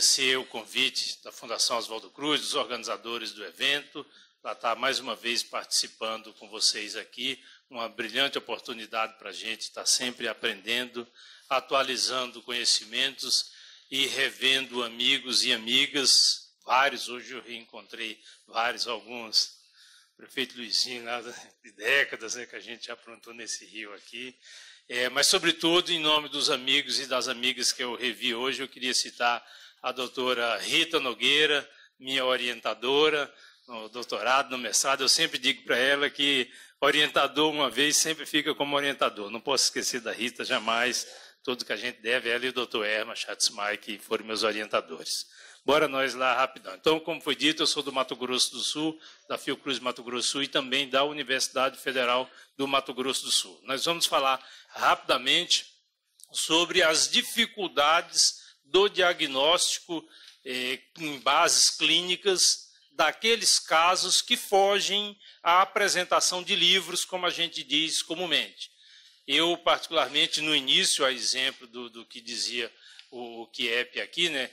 agradecer o convite da Fundação Oswaldo Cruz, dos organizadores do evento, para estar mais uma vez participando com vocês aqui. Uma brilhante oportunidade para a gente estar sempre aprendendo, atualizando conhecimentos e revendo amigos e amigas, vários, hoje eu reencontrei vários, alguns. prefeito Luizinho, lá de décadas né, que a gente aprontou nesse rio aqui. É, mas, sobretudo, em nome dos amigos e das amigas que eu revi hoje, eu queria citar a doutora Rita Nogueira, minha orientadora no doutorado, no mestrado. Eu sempre digo para ela que orientador uma vez sempre fica como orientador. Não posso esquecer da Rita jamais. Tudo que a gente deve, ela e o doutor Erma Schatzmai, que foram meus orientadores. Bora nós lá rapidão. Então, como foi dito, eu sou do Mato Grosso do Sul, da Fiocruz Mato Grosso Sul e também da Universidade Federal do Mato Grosso do Sul. Nós vamos falar rapidamente sobre as dificuldades do diagnóstico eh, em bases clínicas daqueles casos que fogem à apresentação de livros, como a gente diz comumente. Eu, particularmente, no início, a exemplo do, do que dizia o, o Kiep aqui, né?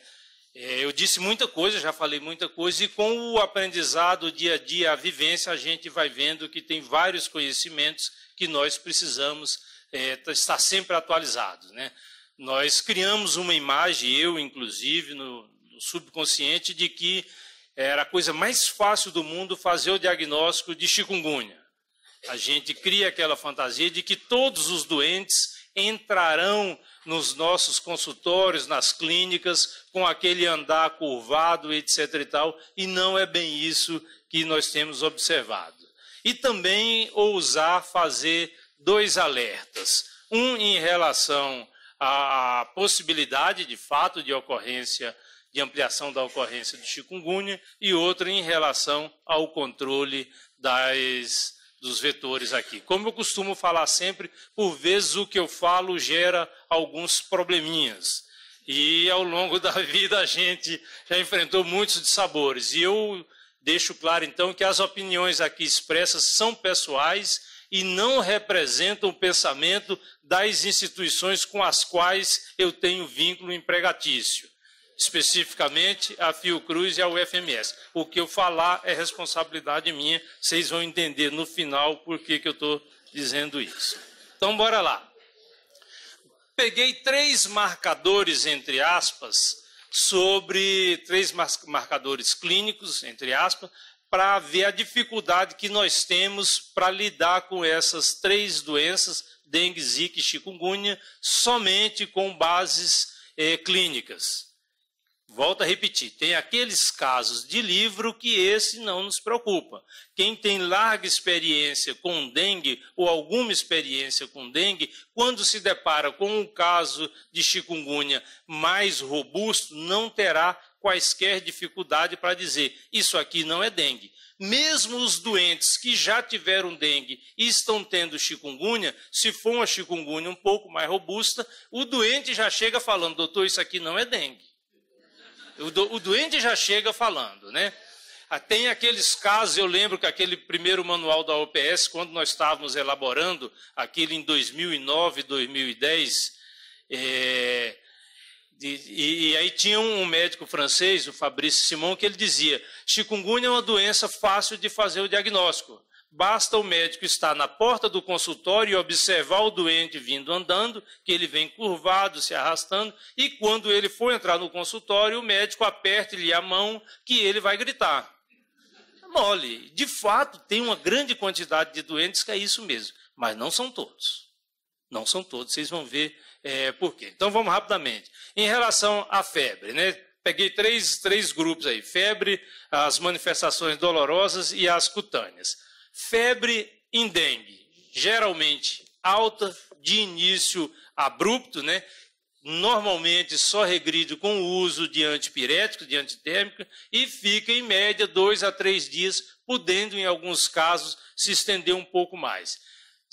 É, eu disse muita coisa, já falei muita coisa, e com o aprendizado, o dia a dia, a vivência, a gente vai vendo que tem vários conhecimentos que nós precisamos é, estar sempre atualizados. Né? Nós criamos uma imagem, eu inclusive, no, no subconsciente, de que era a coisa mais fácil do mundo fazer o diagnóstico de chikungunya. A gente cria aquela fantasia de que todos os doentes entrarão nos nossos consultórios, nas clínicas, com aquele andar curvado, etc. e tal, e não é bem isso que nós temos observado. E também ousar fazer dois alertas: um em relação a possibilidade de fato de ocorrência de ampliação da ocorrência do chikungunya e outra em relação ao controle das dos vetores aqui. Como eu costumo falar sempre, por vezes o que eu falo gera alguns probleminhas. E ao longo da vida a gente já enfrentou muitos dissabores. E eu deixo claro então que as opiniões aqui expressas são pessoais e não representam o pensamento das instituições com as quais eu tenho vínculo empregatício, especificamente a Fiocruz e a UFMS. O que eu falar é responsabilidade minha, vocês vão entender no final por que, que eu estou dizendo isso. Então, bora lá. Peguei três marcadores, entre aspas, sobre três marcadores clínicos, entre aspas, para ver a dificuldade que nós temos para lidar com essas três doenças, dengue, zika e chikungunya, somente com bases eh, clínicas. Volto a repetir, tem aqueles casos de livro que esse não nos preocupa. Quem tem larga experiência com dengue ou alguma experiência com dengue, quando se depara com um caso de chikungunya mais robusto, não terá quaisquer dificuldade para dizer isso aqui não é dengue. Mesmo os doentes que já tiveram dengue e estão tendo chikungunya, se for uma chikungunya um pouco mais robusta, o doente já chega falando, doutor, isso aqui não é dengue. O, do, o doente já chega falando, né? Ah, tem aqueles casos, eu lembro que aquele primeiro manual da OPS, quando nós estávamos elaborando, aquele em 2009, 2010, é, e, e, aí tinha um médico francês, o Fabrício Simon, que ele dizia: chikungunya é uma doença fácil de fazer o diagnóstico. Basta o médico estar na porta do consultório e observar o doente vindo andando, que ele vem curvado, se arrastando, e quando ele for entrar no consultório, o médico aperte-lhe a mão, que ele vai gritar. Mole. De fato, tem uma grande quantidade de doentes que é isso mesmo, mas não são todos. Não são todos. Vocês vão ver é, por quê. Então vamos rapidamente. Em relação à febre, né? Peguei três, três grupos aí: febre, as manifestações dolorosas e as cutâneas. Febre em dengue, geralmente alta, de início abrupto, né? normalmente só regride com o uso de antipiréticos, de antitérmica, e fica em média dois a três dias, podendo em alguns casos se estender um pouco mais.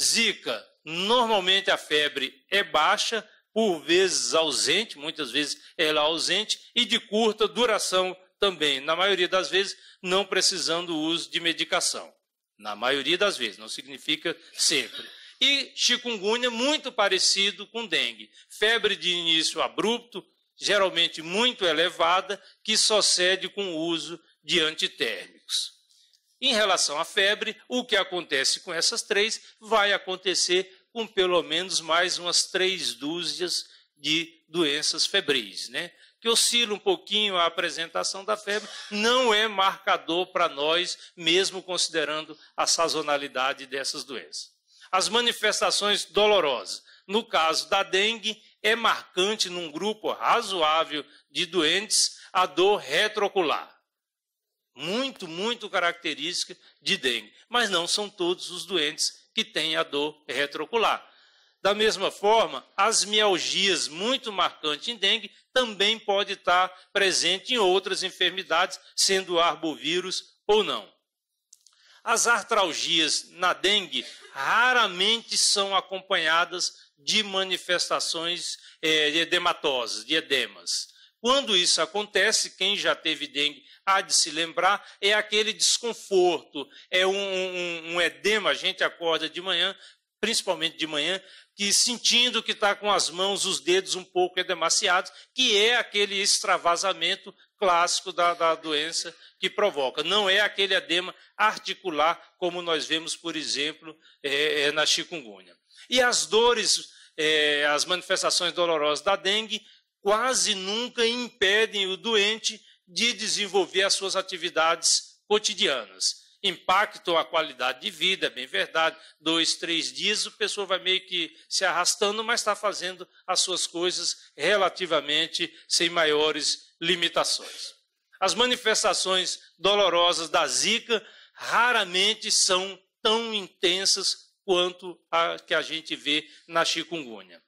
Zika, Normalmente a febre é baixa, por vezes ausente, muitas vezes ela é ausente, e de curta duração também, na maioria das vezes não precisando uso de medicação. Na maioria das vezes, não significa sempre. E chikungunya é muito parecido com dengue. Febre de início abrupto, geralmente muito elevada, que só cede com o uso de antitérmicos. Em relação à febre, o que acontece com essas três vai acontecer com pelo menos mais umas três dúzias de doenças febris, né? Que oscila um pouquinho a apresentação da febre, não é marcador para nós, mesmo considerando a sazonalidade dessas doenças. As manifestações dolorosas. No caso da dengue, é marcante num grupo razoável de doentes a dor retrocular muito, muito característica de dengue. Mas não são todos os doentes que têm a dor retrocular. Da mesma forma, as mialgias muito marcantes em dengue também pode estar presente em outras enfermidades, sendo arbovírus ou não. As artralgias na dengue raramente são acompanhadas de manifestações é, de edematosas, de edemas. Quando isso acontece, quem já teve dengue há de se lembrar, é aquele desconforto, é um, um, um edema, a gente acorda de manhã, principalmente de manhã, que sentindo que está com as mãos, os dedos um pouco edemaciados, que é aquele extravasamento clássico da, da doença que provoca. Não é aquele edema articular, como nós vemos, por exemplo, é, é na chikungunya. E as dores, é, as manifestações dolorosas da dengue quase nunca impedem o doente de desenvolver as suas atividades cotidianas. Impactam a qualidade de vida, é bem verdade. Dois, três dias, a pessoa vai meio que se arrastando, mas está fazendo as suas coisas relativamente sem maiores limitações. As manifestações dolorosas da zika raramente são tão intensas quanto a que a gente vê na chikungunya.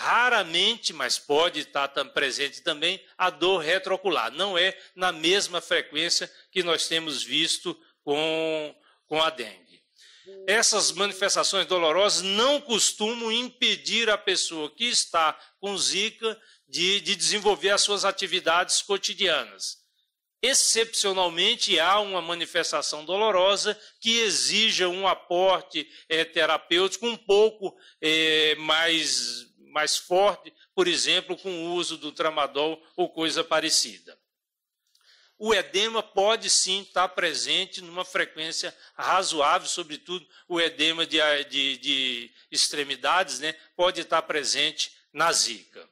Raramente, mas pode estar presente também, a dor retroocular. Não é na mesma frequência que nós temos visto com, com a dengue. Essas manifestações dolorosas não costumam impedir a pessoa que está com zika de, de desenvolver as suas atividades cotidianas. Excepcionalmente, há uma manifestação dolorosa que exija um aporte é, terapêutico um pouco é, mais mais forte, por exemplo, com o uso do tramadol ou coisa parecida. O edema pode sim estar presente numa frequência razoável, sobretudo o edema de, de, de extremidades, né, pode estar presente na zika.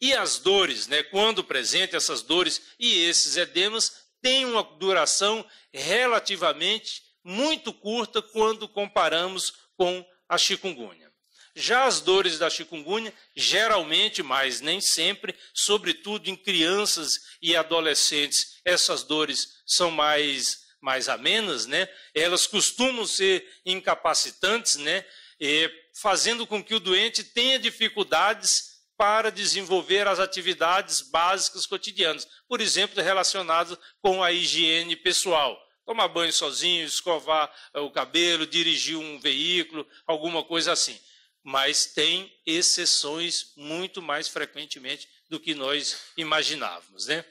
E as dores, né, quando presente, essas dores e esses edemas têm uma duração relativamente muito curta quando comparamos com a chikungunya. Já as dores da chikungunya, geralmente, mas nem sempre, sobretudo em crianças e adolescentes, essas dores são mais mais amenas, né? Elas costumam ser incapacitantes, né? E fazendo com que o doente tenha dificuldades para desenvolver as atividades básicas cotidianas, por exemplo, relacionadas com a higiene pessoal tomar banho sozinho, escovar eh, o cabelo, dirigir um veículo, alguma coisa assim mas tem exceções muito mais frequentemente do que nós imaginávamos. Né?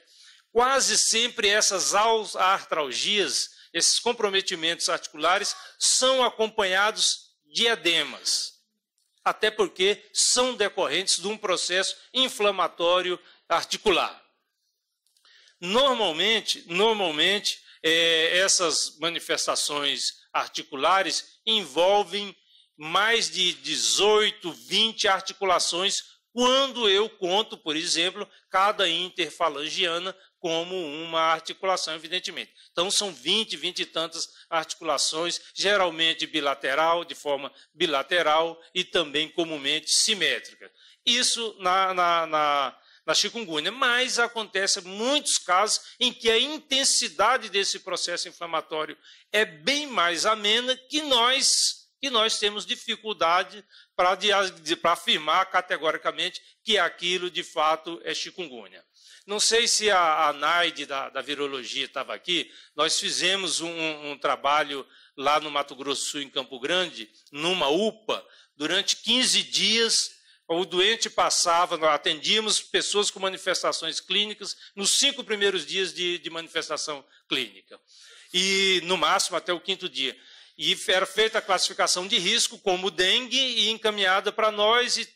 Quase sempre essas artralgias, esses comprometimentos articulares, são acompanhados de edemas, até porque são decorrentes de um processo inflamatório articular. Normalmente, normalmente é, essas manifestações articulares envolvem mais de 18, 20 articulações, quando eu conto, por exemplo, cada interfalangiana como uma articulação, evidentemente. Então, são 20, 20 e tantas articulações, geralmente bilateral, de forma bilateral e também comumente simétrica. Isso na, na, na, na chikungunya, mas acontece muitos casos em que a intensidade desse processo inflamatório é bem mais amena que nós e nós temos dificuldade para afirmar categoricamente que aquilo de fato é chikungunya. Não sei se a, a Naide da, da virologia estava aqui, nós fizemos um, um trabalho lá no Mato Grosso Sul, em Campo Grande, numa UPA, durante 15 dias. O doente passava, nós atendíamos pessoas com manifestações clínicas nos cinco primeiros dias de, de manifestação clínica. E no máximo até o quinto dia. E era feita a classificação de risco como dengue e encaminhada para nós. E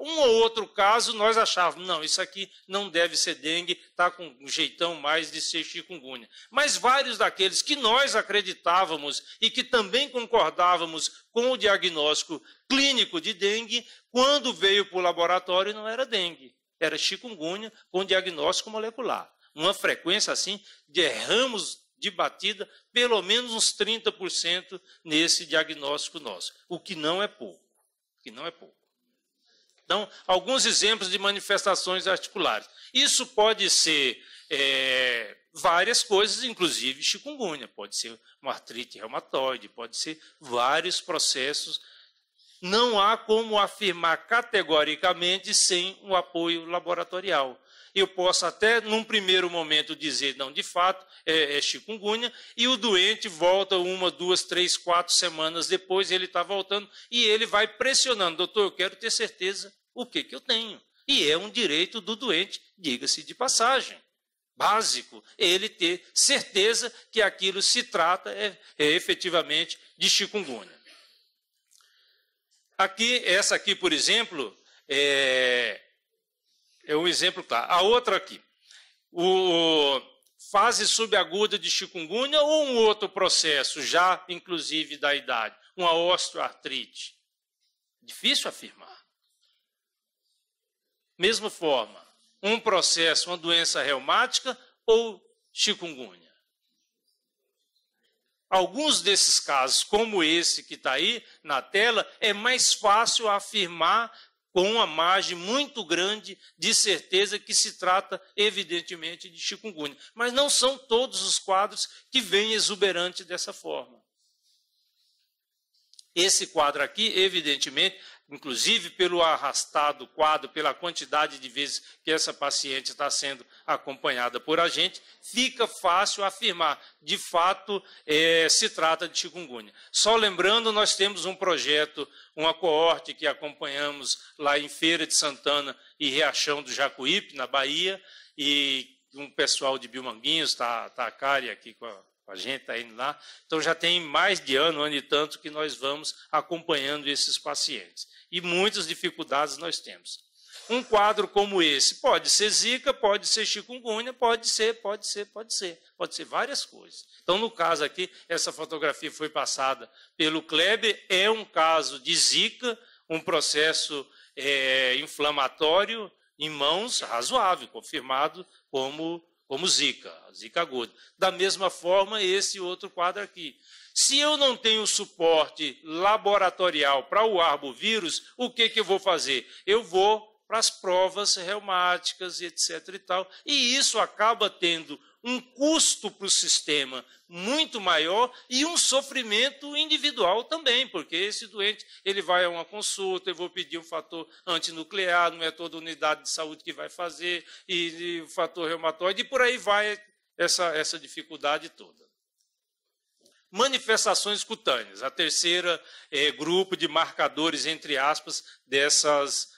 um ou outro caso nós achávamos, não, isso aqui não deve ser dengue, está com um jeitão mais de ser chikungunya. Mas vários daqueles que nós acreditávamos e que também concordávamos com o diagnóstico clínico de dengue, quando veio para o laboratório não era dengue, era chikungunya com diagnóstico molecular. Uma frequência assim de ramos de batida, pelo menos uns 30% nesse diagnóstico nosso, o que não é pouco, que não é pouco. Então, alguns exemplos de manifestações articulares. Isso pode ser é, várias coisas, inclusive chikungunya, pode ser uma artrite reumatoide, pode ser vários processos. Não há como afirmar categoricamente sem o apoio laboratorial eu posso até, num primeiro momento, dizer, não, de fato, é, é chikungunya, e o doente volta uma, duas, três, quatro semanas depois, ele está voltando, e ele vai pressionando, doutor, eu quero ter certeza o que, que eu tenho. E é um direito do doente, diga-se de passagem básico, ele ter certeza que aquilo se trata é, é, efetivamente de chikungunya. Aqui, essa aqui, por exemplo, é, é um exemplo claro. A outra aqui. O fase subaguda de chikungunya ou um outro processo, já inclusive da idade, uma osteoartrite. Difícil afirmar. Mesma forma, um processo, uma doença reumática ou chikungunya. Alguns desses casos, como esse que está aí na tela, é mais fácil afirmar com uma margem muito grande de certeza que se trata, evidentemente, de chikungunya. Mas não são todos os quadros que vêm exuberante dessa forma. Esse quadro aqui, evidentemente, inclusive pelo arrastado quadro, pela quantidade de vezes que essa paciente está sendo acompanhada por a gente, fica fácil afirmar, de fato, é, se trata de chikungunya. Só lembrando, nós temos um projeto, uma coorte que acompanhamos lá em Feira de Santana e Riachão do Jacuípe, na Bahia, e um pessoal de Bilmanguinhos, está tá a Cari aqui com a a gente, está indo lá. Então já tem mais de ano, ano e tanto que nós vamos acompanhando esses pacientes. E muitas dificuldades nós temos. Um quadro como esse pode ser zika, pode ser chikungunya, pode ser, pode ser, pode ser, pode ser várias coisas. Então, no caso aqui, essa fotografia foi passada pelo Kleber, é um caso de zika, um processo é, inflamatório em mãos razoável, confirmado como como zika, zika aguda. Da mesma forma, esse outro quadro aqui. Se eu não tenho suporte laboratorial para o arbovírus, o que, que eu vou fazer? Eu vou para as provas reumáticas e etc e tal. E isso acaba tendo um custo para o sistema muito maior e um sofrimento individual também, porque esse doente ele vai a uma consulta, eu vou pedir um fator antinuclear, não é toda unidade de saúde que vai fazer, e, o fator reumatoide, e por aí vai essa, essa dificuldade toda. Manifestações cutâneas, a terceira é, grupo de marcadores, entre aspas, dessas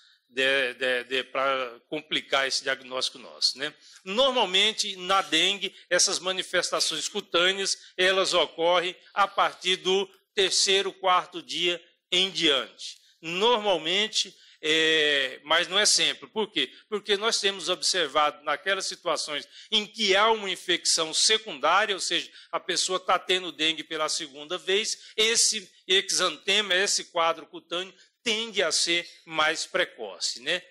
para complicar esse diagnóstico nosso. Né? Normalmente, na dengue, essas manifestações cutâneas elas ocorrem a partir do terceiro, quarto dia em diante. Normalmente, é, mas não é sempre. Por quê? Porque nós temos observado naquelas situações em que há uma infecção secundária, ou seja, a pessoa está tendo dengue pela segunda vez, esse exantema, esse quadro cutâneo, tende a ser mais precoce, né?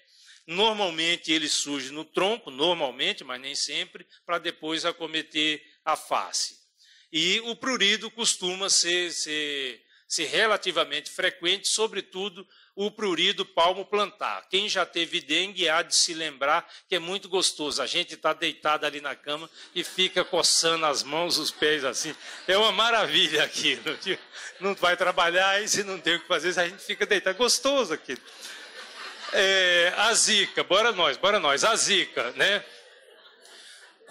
Normalmente ele surge no tronco, normalmente, mas nem sempre, para depois acometer a face. E o prurido costuma ser, ser se relativamente frequente, sobretudo o prurido palmo plantar. Quem já teve dengue há de se lembrar que é muito gostoso. A gente está deitado ali na cama e fica coçando as mãos, os pés assim. É uma maravilha aquilo. Não vai trabalhar e se não tem o que fazer, a gente fica deitado. Gostoso aquilo. É, a zika, bora nós, bora nós. A zika, né?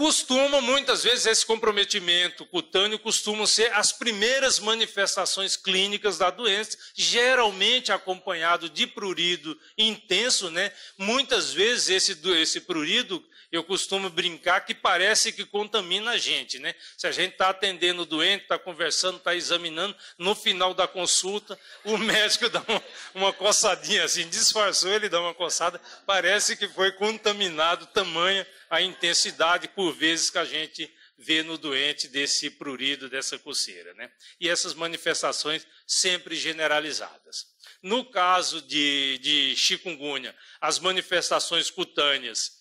costumam, muitas vezes, esse comprometimento cutâneo costumam ser as primeiras manifestações clínicas da doença, geralmente acompanhado de prurido intenso, né? Muitas vezes esse, esse prurido, eu costumo brincar que parece que contamina a gente, né? Se a gente está atendendo o doente, está conversando, está examinando, no final da consulta, o médico dá uma, uma coçadinha assim, disfarçou, ele dá uma coçada, parece que foi contaminado tamanha a intensidade, por vezes, que a gente vê no doente desse prurido, dessa coceira. Né? E essas manifestações sempre generalizadas. No caso de, de chikungunya, as manifestações cutâneas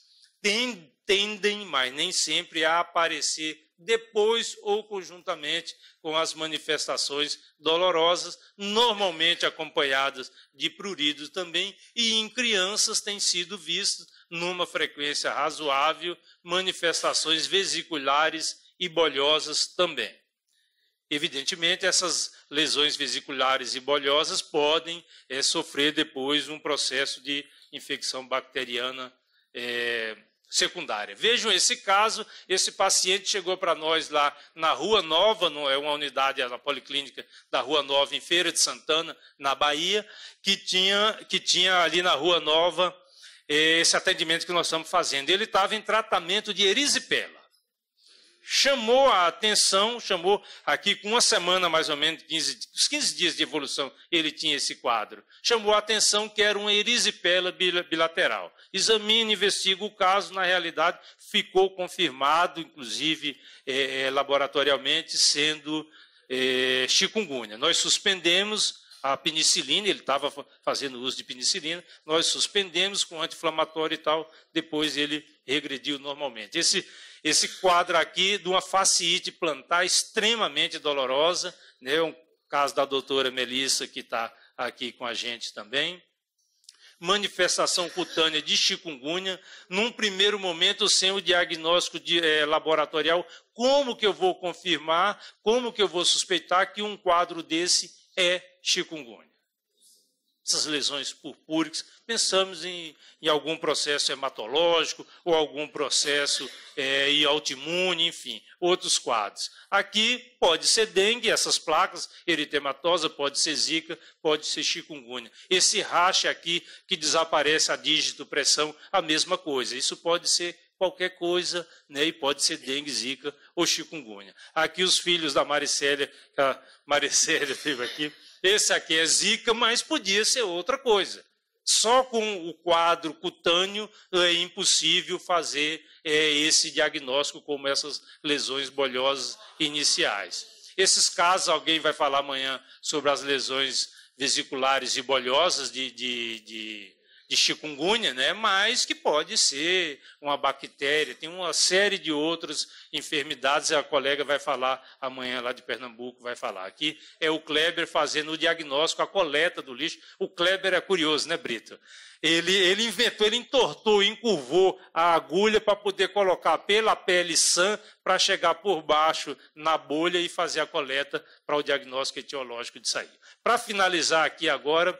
tendem, mas nem sempre, a aparecer depois ou conjuntamente com as manifestações dolorosas, normalmente acompanhadas de prurido também, e em crianças têm sido vistos numa frequência razoável, manifestações vesiculares e bolhosas também. Evidentemente, essas lesões vesiculares e bolhosas podem é, sofrer depois um processo de infecção bacteriana é, secundária. Vejam esse caso, esse paciente chegou para nós lá na Rua Nova, não é uma unidade na policlínica da Rua Nova em Feira de Santana, na Bahia, que tinha que tinha ali na Rua Nova esse atendimento que nós estamos fazendo. Ele estava em tratamento de erisipela. Chamou a atenção, chamou aqui com uma semana mais ou menos, 15, 15 dias de evolução, ele tinha esse quadro. Chamou a atenção que era uma erisipela bilateral. Examina, investiga o caso, na realidade ficou confirmado, inclusive é, é laboratorialmente, sendo é, chikungunya. Nós suspendemos a penicilina, ele estava fazendo uso de penicilina, nós suspendemos com anti-inflamatório e tal, depois ele regrediu normalmente. Esse, esse quadro aqui de uma fasciite plantar extremamente dolorosa, né, um caso da doutora Melissa, que está aqui com a gente também. Manifestação cutânea de chikungunya, num primeiro momento sem o diagnóstico de, é, laboratorial, como que eu vou confirmar, como que eu vou suspeitar que um quadro desse é chikungunya. Essas lesões purpúricas, pensamos em, em algum processo hematológico ou algum processo é, autoimune, enfim, outros quadros. Aqui pode ser dengue, essas placas, eritematosa, pode ser zika, pode ser chikungunya. Esse racha aqui que desaparece a dígito, pressão, a mesma coisa. Isso pode ser qualquer coisa, né? e pode ser dengue, zika ou chikungunya. Aqui os filhos da Maricélia, que a Maricélia teve aqui, esse aqui é zika, mas podia ser outra coisa. Só com o quadro cutâneo é impossível fazer é, esse diagnóstico como essas lesões bolhosas iniciais. Esses casos, alguém vai falar amanhã sobre as lesões vesiculares e bolhosas de, de, de de chikungunya, né? mas que pode ser uma bactéria, tem uma série de outras enfermidades, a colega vai falar amanhã lá de Pernambuco, vai falar. Aqui é o Kleber fazendo o diagnóstico, a coleta do lixo. O Kleber é curioso, né, Brito? Ele, ele inventou, ele entortou, encurvou a agulha para poder colocar pela pele sã para chegar por baixo na bolha e fazer a coleta para o diagnóstico etiológico de sair. Para finalizar aqui agora,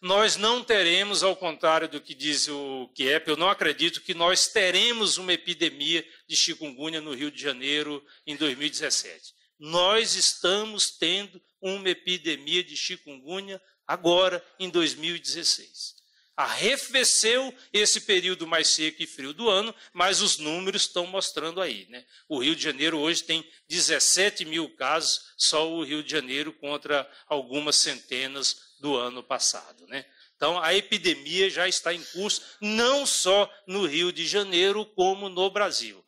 nós não teremos, ao contrário do que diz o Kiep, eu não acredito que nós teremos uma epidemia de chikungunya no Rio de Janeiro em 2017. Nós estamos tendo uma epidemia de chikungunya agora em 2016. Arrefeceu esse período mais seco e frio do ano, mas os números estão mostrando aí. Né? O Rio de Janeiro hoje tem 17 mil casos, só o Rio de Janeiro contra algumas centenas do ano passado. Né? Então, a epidemia já está em curso, não só no Rio de Janeiro, como no Brasil.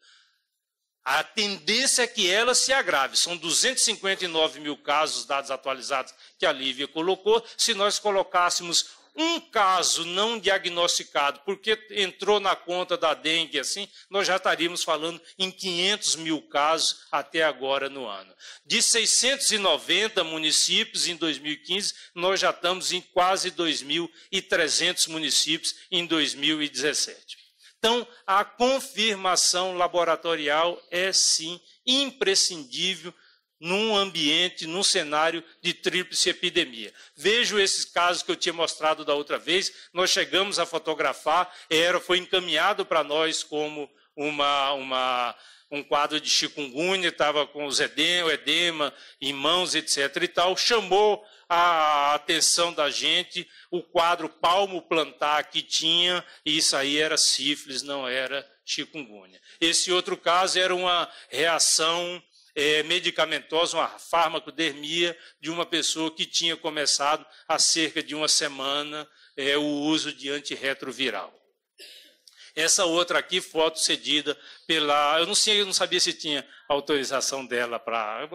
A tendência é que ela se agrave. São 259 mil casos, dados atualizados, que a Lívia colocou. Se nós colocássemos um caso não diagnosticado, porque entrou na conta da dengue assim, nós já estaríamos falando em 500 mil casos até agora no ano. De 690 municípios em 2015, nós já estamos em quase 2.300 municípios em 2017. Então, a confirmação laboratorial é sim imprescindível num ambiente, num cenário de tríplice epidemia. Vejo esses casos que eu tinha mostrado da outra vez, nós chegamos a fotografar, era, foi encaminhado para nós como uma, uma, um quadro de chikungunya, estava com os edema, edema em mãos, etc. e tal, chamou a atenção da gente o quadro palmo plantar que tinha, e isso aí era sífilis, não era chikungunya. Esse outro caso era uma reação é, medicamentosa, uma farmacodermia de uma pessoa que tinha começado há cerca de uma semana é, o uso de antirretroviral. Essa outra aqui, foto cedida pela. Eu não sei, eu não sabia se tinha autorização dela para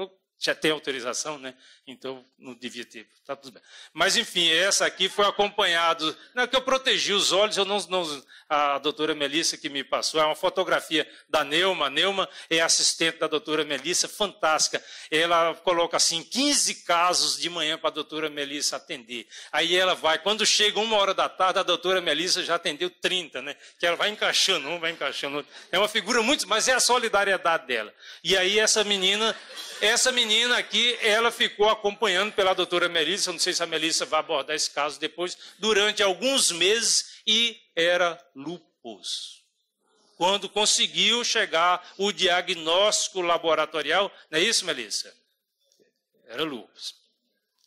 já tem autorização, né? Então não devia ter. Tá tudo bem. Mas enfim, essa aqui foi acompanhado. Não é que eu protegi os olhos, eu não, não, a doutora Melissa que me passou, é uma fotografia da Neuma. A Neuma é assistente da doutora Melissa, fantástica. Ela coloca assim 15 casos de manhã para a doutora Melissa atender. Aí ela vai, quando chega uma hora da tarde, a doutora Melissa já atendeu 30, né? Que ela vai encaixando um, vai encaixando outro. É uma figura muito, mas é a solidariedade dela. E aí essa menina, essa menina menina aqui, ela ficou acompanhando pela doutora Melissa, não sei se a Melissa vai abordar esse caso depois, durante alguns meses e era lupus. Quando conseguiu chegar o diagnóstico laboratorial, não é isso, Melissa? Era lupus.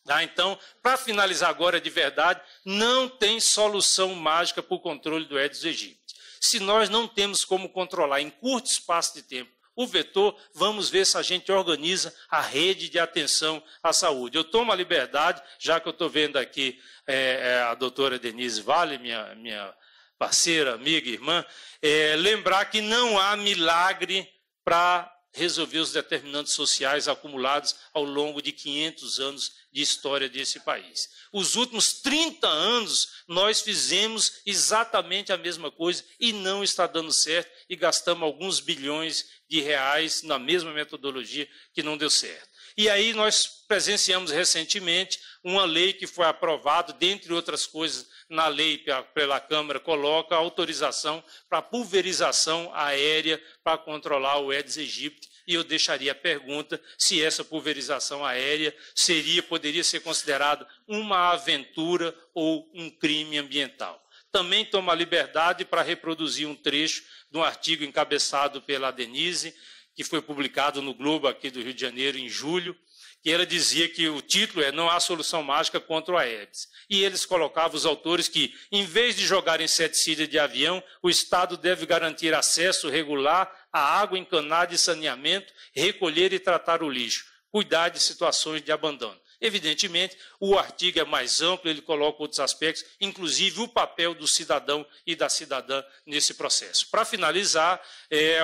Tá, então, para finalizar agora de verdade, não tem solução mágica para o controle do Aedes aegypti. Se nós não temos como controlar em curto espaço de tempo o vetor, vamos ver se a gente organiza a rede de atenção à saúde. Eu tomo a liberdade, já que eu estou vendo aqui é, é, a doutora Denise Vale, minha, minha parceira, amiga, irmã, é, lembrar que não há milagre para resolver os determinantes sociais acumulados ao longo de 500 anos de história desse país. Os últimos 30 anos nós fizemos exatamente a mesma coisa e não está dando certo e gastamos alguns bilhões de reais na mesma metodologia que não deu certo. E aí nós presenciamos recentemente uma lei que foi aprovada, dentre outras coisas, na lei pela Câmara coloca autorização para pulverização aérea para controlar o Aedes aegypti. E eu deixaria a pergunta se essa pulverização aérea seria, poderia ser considerada uma aventura ou um crime ambiental. Também toma liberdade para reproduzir um trecho de um artigo encabeçado pela Denise, que foi publicado no Globo aqui do Rio de Janeiro em julho, que ela dizia que o título é Não há solução mágica contra a herpes. E eles colocavam os autores que, em vez de jogar inseticida de avião, o Estado deve garantir acesso regular à água encanada e saneamento, recolher e tratar o lixo, cuidar de situações de abandono. Evidentemente, o artigo é mais amplo, ele coloca outros aspectos, inclusive o papel do cidadão e da cidadã nesse processo. Para finalizar, é,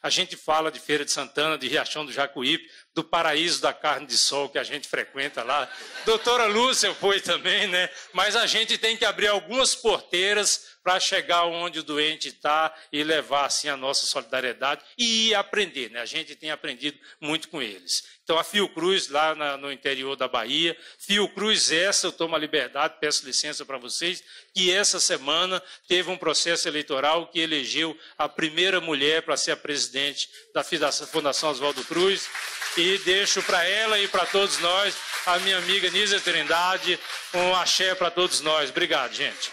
a gente fala de Feira de Santana, de Riachão do Jacuípe, do paraíso da carne de sol que a gente frequenta lá. Doutora Lúcia foi também, né? Mas a gente tem que abrir algumas porteiras para chegar onde o doente está e levar assim a nossa solidariedade e aprender. Né? A gente tem aprendido muito com eles. Então, a Fiocruz, lá na, no interior da Bahia, Fiocruz, essa eu tomo a liberdade, peço licença para vocês, que essa semana teve um processo eleitoral que elegeu a primeira mulher para ser a presidente da Fundação Oswaldo Cruz. E deixo para ela e para todos nós, a minha amiga Nisa Trindade, um axé para todos nós. Obrigado, gente.